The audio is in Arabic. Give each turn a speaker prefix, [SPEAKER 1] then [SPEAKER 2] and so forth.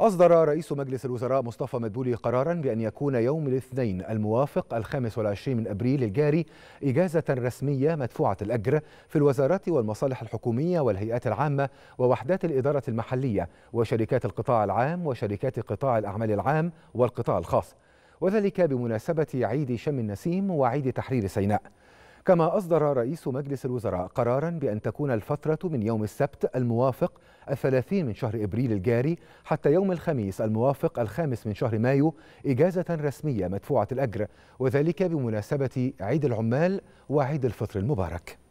[SPEAKER 1] أصدر رئيس مجلس الوزراء مصطفى مدبولي قرارا بأن يكون يوم الاثنين الموافق الخامس والعشرين من أبريل الجاري إجازة رسمية مدفوعة الأجر في الوزارات والمصالح الحكومية والهيئات العامة ووحدات الإدارة المحلية وشركات القطاع العام وشركات قطاع الأعمال العام والقطاع الخاص وذلك بمناسبة عيد شم النسيم وعيد تحرير سيناء كما أصدر رئيس مجلس الوزراء قرارا بأن تكون الفترة من يوم السبت الموافق الثلاثين من شهر إبريل الجاري حتى يوم الخميس الموافق الخامس من شهر مايو إجازة رسمية مدفوعة الأجر وذلك بمناسبة عيد العمال وعيد الفطر المبارك